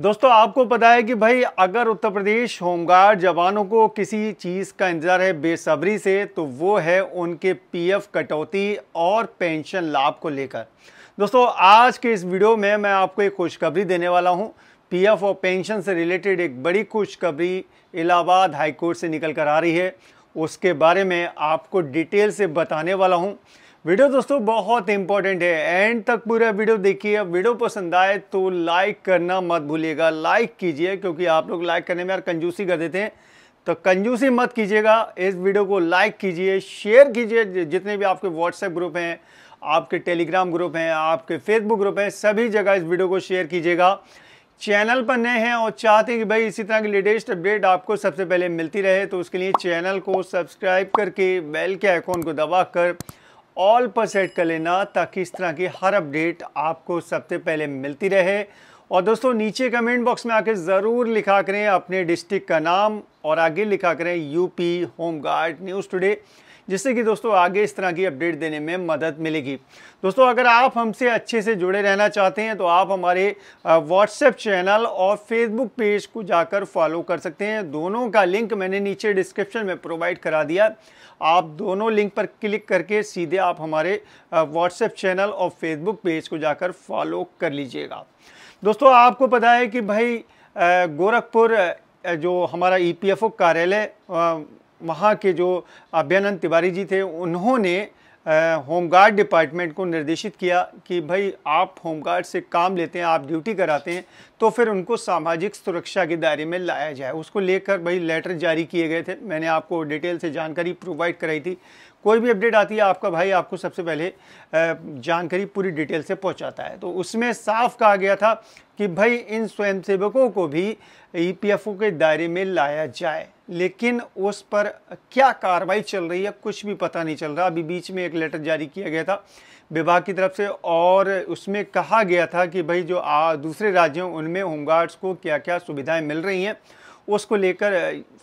दोस्तों आपको पता है कि भाई अगर उत्तर प्रदेश होमगार्ड जवानों को किसी चीज़ का इंतज़ार है बेसब्री से तो वो है उनके पीएफ कटौती और पेंशन लाभ को लेकर दोस्तों आज के इस वीडियो में मैं आपको एक खुशखबरी देने वाला हूं पीएफ और पेंशन से रिलेटेड एक बड़ी खुशखबरी इलाहाबाद हाईकोर्ट से निकल कर आ रही है उसके बारे में आपको डिटेल से बताने वाला हूँ वीडियो दोस्तों बहुत इंपॉर्टेंट है एंड तक पूरा वीडियो देखिए अब वीडियो पसंद आए तो लाइक करना मत भूलिएगा लाइक कीजिए क्योंकि आप लोग लाइक करने में यार कंजूसी कर देते हैं तो कंजूसी मत कीजिएगा इस वीडियो को लाइक कीजिए शेयर कीजिए जितने भी आपके व्हाट्सएप ग्रुप हैं आपके टेलीग्राम ग्रुप हैं आपके फेसबुक ग्रुप हैं सभी जगह इस वीडियो को शेयर कीजिएगा चैनल पर नए हैं और चाहते हैं कि भाई इसी तरह की लेटेस्ट अपडेट आपको सबसे पहले मिलती रहे तो उसके लिए चैनल को सब्सक्राइब करके बेल के आइकॉन को दबा कर ऑल पर सेट कर लेना ताकि इस तरह की हर अपडेट आपको सबसे पहले मिलती रहे और दोस्तों नीचे कमेंट बॉक्स में आके ज़रूर लिखा करें अपने डिस्ट्रिक्ट का नाम और आगे लिखा करें UP home guard news today जिससे कि दोस्तों आगे इस तरह की अपडेट देने में मदद मिलेगी दोस्तों अगर आप हमसे अच्छे से जुड़े रहना चाहते हैं तो आप हमारे व्हाट्सएप चैनल और फेसबुक पेज को जाकर फॉलो कर सकते हैं दोनों का लिंक मैंने नीचे डिस्क्रिप्शन में प्रोवाइड करा दिया आप दोनों लिंक पर क्लिक करके सीधे आप हमारे व्हाट्सएप चैनल और फेसबुक पेज को जाकर फॉलो कर लीजिएगा दोस्तों आपको पता है कि भाई गोरखपुर जो हमारा ईपीएफओ e कार्यालय वहाँ के जो अभ्यानंद तिवारी जी थे उन्होंने होमगार्ड डिपार्टमेंट को निर्देशित किया कि भाई आप होमगार्ड से काम लेते हैं आप ड्यूटी कराते हैं तो फिर उनको सामाजिक सुरक्षा के दायरे में लाया जाए उसको लेकर भाई लेटर जारी किए गए थे मैंने आपको डिटेल से जानकारी प्रोवाइड कराई थी कोई भी अपडेट आती है आपका भाई आपको सबसे पहले जानकारी पूरी डिटेल से पहुंचाता है तो उसमें साफ कहा गया था कि भाई इन स्वयंसेवकों को भी ईपीएफओ e के दायरे में लाया जाए लेकिन उस पर क्या कार्रवाई चल रही है कुछ भी पता नहीं चल रहा अभी बीच में एक लेटर जारी किया गया था विभाग की तरफ से और उसमें कहा गया था कि भाई जो आ, दूसरे राज्यों उन में होमगार्ड्स को क्या क्या सुविधाएं मिल रही हैं उसको लेकर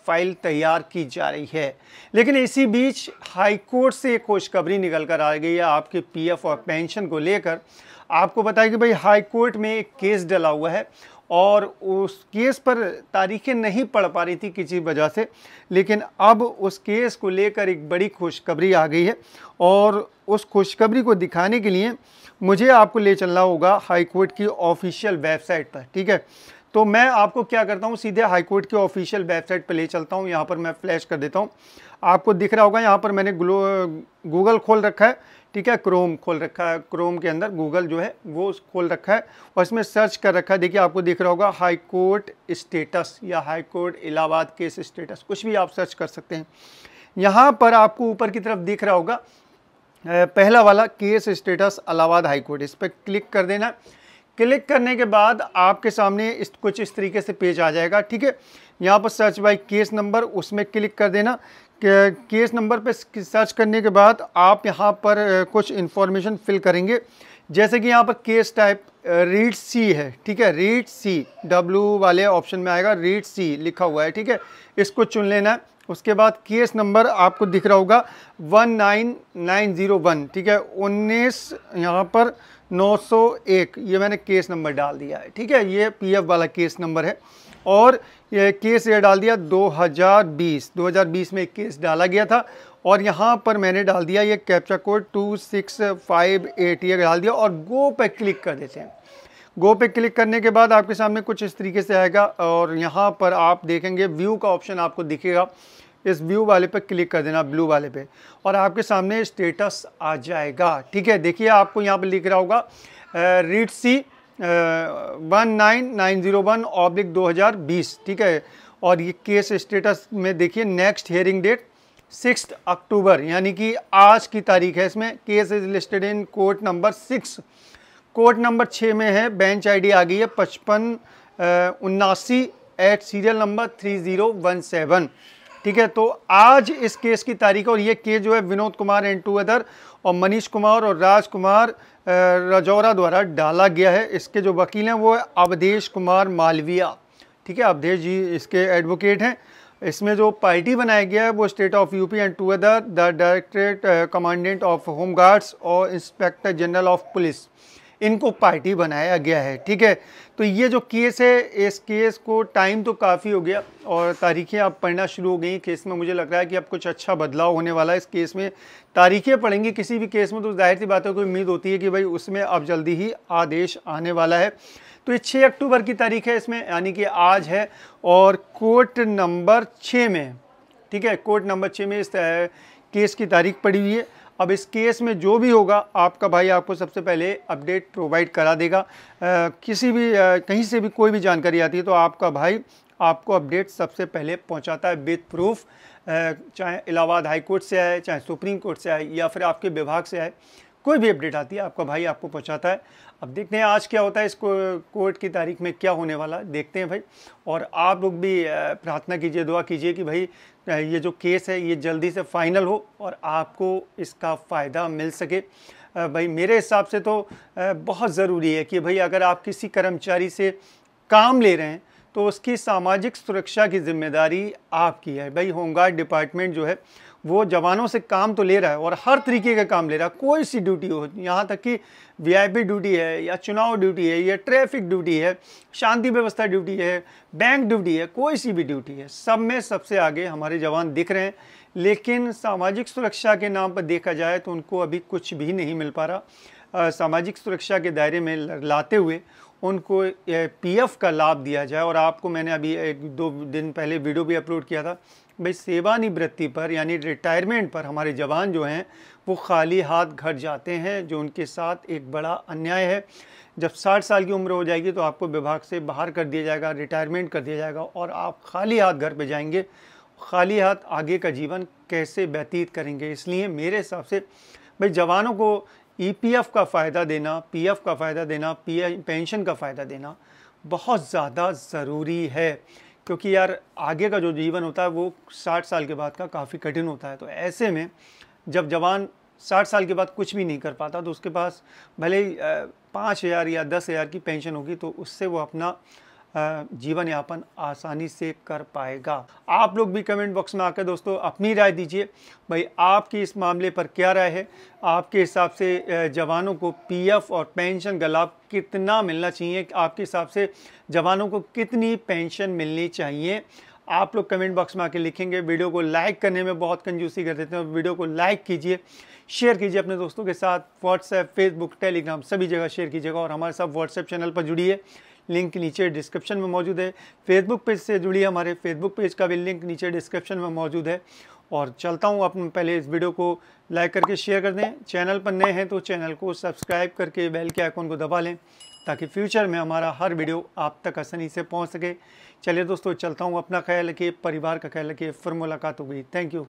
फाइल तैयार की जा रही है लेकिन इसी बीच हाईकोर्ट से एक खुशखबरी निकल कर आ गई है आपके पीएफ और पेंशन को लेकर आपको बताया कि भाई हाईकोर्ट में एक केस डला हुआ है और उस केस पर तारीखें नहीं पड़ पा रही थी किसी वजह से लेकिन अब उस केस को लेकर एक बड़ी खुशखबरी आ गई है और उस खुशखबरी को दिखाने के लिए मुझे आपको ले चलना होगा हाई कोर्ट की ऑफिशियल वेबसाइट पर ठीक है तो मैं आपको क्या करता हूँ सीधे हाईकोर्ट के ऑफिशियल वेबसाइट पर ले चलता हूँ यहाँ पर मैं फ्लैश कर देता हूँ आपको दिख रहा होगा यहाँ पर मैंने गूगल खोल रखा है ठीक है क्रोम खोल रखा है क्रोम के अंदर गूगल जो है वो खोल रखा है और इसमें सर्च कर रखा है देखिए आपको दिख रहा होगा हाई कोर्ट स्टेटस या high court Allahabad case status कुछ भी आप सर्च कर सकते हैं यहाँ पर आपको ऊपर की तरफ दिख रहा होगा पहला वाला case status Allahabad high court इस पर क्लिक कर देना क्लिक करने के बाद आपके सामने इस कुछ इस तरीके से पेज आ जाएगा ठीक है यहाँ पर सर्च बाई केस नंबर उसमें क्लिक कर देना केस नंबर पे सर्च करने के बाद आप यहाँ पर कुछ इन्फॉर्मेशन फिल करेंगे जैसे कि यहाँ पर केस टाइप रीड सी है ठीक है रीड सी डब्ल्यू वाले ऑप्शन में आएगा रीड सी लिखा हुआ है ठीक है इसको चुन लेना है उसके बाद केस नंबर आपको दिख रहा होगा one nine nine zero one ठीक है उन्नीस यहाँ पर नौ सौ एक ये मैंने केस नंबर डाल दिया है ठीक है ये पीएफ वाला केस नंबर है और केस ये डाल दिया 2020 2020 में एक केस डाला गया था और यहाँ पर मैंने डाल दिया ये कैप्चा कोड एट ये डाल दिया और गो पे क्लिक कर देते हैं गो पे क्लिक करने के बाद आपके सामने कुछ इस तरीके से आएगा और यहाँ पर आप देखेंगे व्यू का ऑप्शन आपको दिखेगा इस व्यू वाले पर क्लिक कर देना ब्लू वाले पे और आपके सामने स्टेटस आ जाएगा ठीक है देखिए आपको यहाँ पर लिख रहा होगा writ C one nine nine zero one oblique दो हज़ार बीस ठीक है और ये केस स्टेटस में देखिए next hearing date six October यानी कि आज की तारीख है इसमें case is listed in court number six court number छः में है बेंच आईडी आ गई है पचपन उन्नासी at serial number three zero one seven ठीक है तो आज इस केस की तारीख और ये केस जो है Vinod Kumar and two other और मनीष कुमार और राज कुमार द्वारा डाला गया है इसके जो वकील हैं वो है अवधेश कुमार मालविया ठीक है अवधेश जी इसके एडवोकेट हैं इसमें जो पार्टी बनाया गया है वो state of UP and two other the directorate commandant of home guards और इंस्पेक्टर जनरल ऑफ पुलिस इनको पार्टी बनाया गया है ठीक है तो ये जो केस है इस केस को टाइम तो काफ़ी हो गया और तारीखें अब पढ़ना शुरू हो गई केस में मुझे लग रहा है कि अब कुछ अच्छा बदलाव होने वाला है इस केस में तारीखें पढ़ेंगी किसी भी केस में तो जाहिर सी बातों की उम्मीद होती है कि भाई उसमें अब जल्दी ही आदेश आने वाला है तो ये छः अक्टूबर की तारीख है इसमें यानी कि आज है और कोर्ट नंबर छः में ठीक है कोर्ट नंबर छः में इस केस की तारीख पड़ी हुई है अब इस केस में जो भी होगा आपका भाई आपको सबसे पहले अपडेट प्रोवाइड करा देगा आ, किसी भी आ, कहीं से भी कोई भी जानकारी आती है तो आपका भाई आपको अपडेट सबसे पहले पहुंचाता है विथ प्रूफ चाहे इलाहाबाद हाई कोर्ट से आए चाहे सुप्रीम कोर्ट से आए या फिर आपके विभाग से आए कोई भी अपडेट आती है आपका भाई आपको पहुंचाता है अब देखते हैं आज क्या होता है इसको कोर्ट की तारीख में क्या होने वाला देखते हैं भाई और आप लोग भी प्रार्थना कीजिए दुआ कीजिए कि भाई ये जो केस है ये जल्दी से फाइनल हो और आपको इसका फ़ायदा मिल सके भाई मेरे हिसाब से तो बहुत ज़रूरी है कि भाई अगर आप किसी कर्मचारी से काम ले रहे हैं तो उसकी सामाजिक सुरक्षा की जिम्मेदारी आपकी है भाई होमगार्ड डिपार्टमेंट जो है वो जवानों से काम तो ले रहा है और हर तरीके का काम ले रहा है कोई सी ड्यूटी हो यहाँ तक कि वीआईपी ड्यूटी है या चुनाव ड्यूटी है या ट्रैफिक ड्यूटी है शांति व्यवस्था ड्यूटी है बैंक ड्यूटी है कोई सी भी ड्यूटी है सब में सबसे आगे हमारे जवान दिख रहे हैं लेकिन सामाजिक सुरक्षा के नाम पर देखा जाए तो उनको अभी कुछ भी नहीं मिल पा रहा सामाजिक सुरक्षा के दायरे में लाते हुए उनको पीएफ का लाभ दिया जाए और आपको मैंने अभी एक दो दिन पहले वीडियो भी अपलोड किया था भाई सेवानिवृत्ति पर यानी रिटायरमेंट पर हमारे जवान जो हैं वो खाली हाथ घर जाते हैं जो उनके साथ एक बड़ा अन्याय है जब 60 साल की उम्र हो जाएगी तो आपको विभाग से बाहर कर दिया जाएगा रिटायरमेंट कर दिया जाएगा और आप खाली हाथ घर पे जाएंगे खाली हाथ आगे का जीवन कैसे व्यतीत करेंगे इसलिए मेरे हिसाब से भाई जवानों को ईपीएफ e का फ़ायदा देना पीएफ का फ़ायदा देना पी पेंशन का फ़ायदा देना बहुत ज़्यादा ज़रूरी है क्योंकि यार आगे का जो जीवन होता है वो साठ साल के बाद का काफ़ी कठिन होता है तो ऐसे में जब जवान साठ साल के बाद कुछ भी नहीं कर पाता तो उसके पास भले ही पाँच हज़ार या दस हज़ार की पेंशन होगी तो उससे वो अपना जीवन यापन आसानी से कर पाएगा आप लोग भी कमेंट बॉक्स में आकर दोस्तों अपनी राय दीजिए भाई आपकी इस मामले पर क्या राय है आपके हिसाब से जवानों को पीएफ और पेंशन का लाभ कितना मिलना चाहिए आपके हिसाब से जवानों को कितनी पेंशन मिलनी चाहिए आप लोग कमेंट बॉक्स में आके लिखेंगे वीडियो को लाइक करने में बहुत कंजूसी कर देते हैं वीडियो को लाइक कीजिए शेयर कीजिए अपने दोस्तों के साथ व्हाट्सएप फेसबुक टेलीग्राम सभी जगह शेयर कीजिएगा और हमारे साथ व्हाट्सएप चैनल पर जुड़िए लिंक नीचे डिस्क्रिप्शन में मौजूद है फेसबुक पेज से जुड़ी हमारे फेसबुक पेज का भी लिंक नीचे डिस्क्रिप्शन में मौजूद है और चलता हूँ अपन पहले इस वीडियो को लाइक करके शेयर कर दें चैनल पर नए हैं तो चैनल को सब्सक्राइब करके बेल के आइकॉन को दबा लें ताकि फ्यूचर में हमारा हर वीडियो आप तक आसानी से पहुँच सके चलिए दोस्तों चलता हूँ अपना ख्याल रखिए परिवार का ख्याल रखिए फिर मुलाकात हो गई थैंक यू